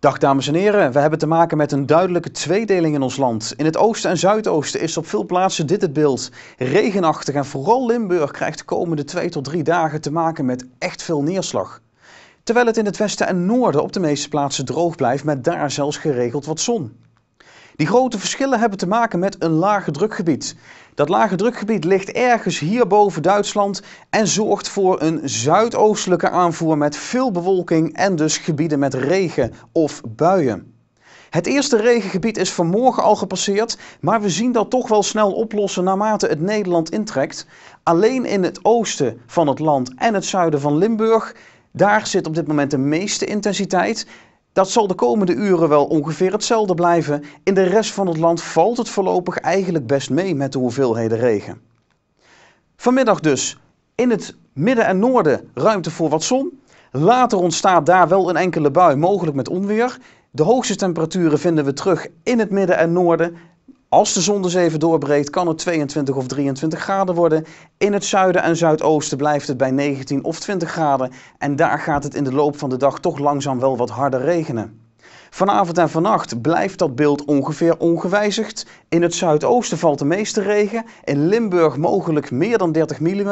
Dag dames en heren, we hebben te maken met een duidelijke tweedeling in ons land. In het oosten en zuidoosten is op veel plaatsen dit het beeld. Regenachtig en vooral Limburg krijgt de komende twee tot drie dagen te maken met echt veel neerslag. Terwijl het in het westen en noorden op de meeste plaatsen droog blijft met daar zelfs geregeld wat zon. Die grote verschillen hebben te maken met een lage drukgebied. Dat lage drukgebied ligt ergens hier boven Duitsland en zorgt voor een zuidoostelijke aanvoer met veel bewolking en dus gebieden met regen of buien. Het eerste regengebied is vanmorgen al gepasseerd, maar we zien dat toch wel snel oplossen naarmate het Nederland intrekt. Alleen in het oosten van het land en het zuiden van Limburg, daar zit op dit moment de meeste intensiteit. Dat zal de komende uren wel ongeveer hetzelfde blijven. In de rest van het land valt het voorlopig eigenlijk best mee met de hoeveelheden regen. Vanmiddag dus in het midden en noorden ruimte voor wat zon. Later ontstaat daar wel een enkele bui, mogelijk met onweer. De hoogste temperaturen vinden we terug in het midden en noorden als de zon dus even doorbreekt, kan het 22 of 23 graden worden. In het zuiden en zuidoosten blijft het bij 19 of 20 graden. En daar gaat het in de loop van de dag toch langzaam wel wat harder regenen. Vanavond en vannacht blijft dat beeld ongeveer ongewijzigd. In het zuidoosten valt de meeste regen, in Limburg mogelijk meer dan 30 mm.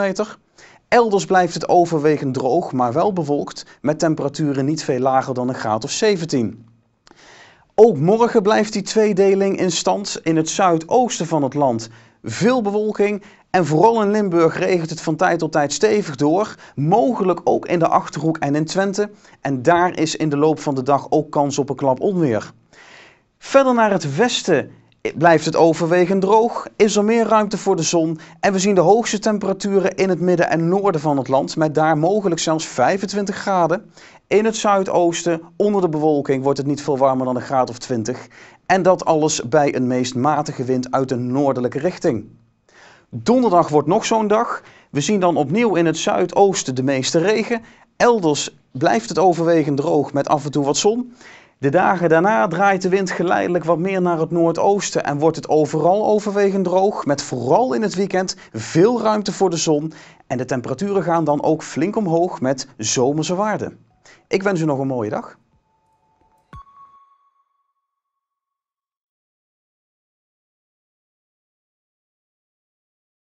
Elders blijft het overwegend droog, maar wel bewolkt, met temperaturen niet veel lager dan een graad of 17. Ook morgen blijft die tweedeling in stand. In het zuidoosten van het land veel bewolking. En vooral in Limburg regent het van tijd tot tijd stevig door. Mogelijk ook in de Achterhoek en in Twente. En daar is in de loop van de dag ook kans op een klap onweer. Verder naar het westen blijft het overwegend droog, is er meer ruimte voor de zon en we zien de hoogste temperaturen in het midden en noorden van het land met daar mogelijk zelfs 25 graden. In het zuidoosten, onder de bewolking, wordt het niet veel warmer dan een graad of 20 en dat alles bij een meest matige wind uit de noordelijke richting. Donderdag wordt nog zo'n dag. We zien dan opnieuw in het zuidoosten de meeste regen. Elders blijft het overwegend droog met af en toe wat zon. De dagen daarna draait de wind geleidelijk wat meer naar het noordoosten en wordt het overal overwegend droog, met vooral in het weekend veel ruimte voor de zon. En de temperaturen gaan dan ook flink omhoog met zomerse waarden. Ik wens u nog een mooie dag.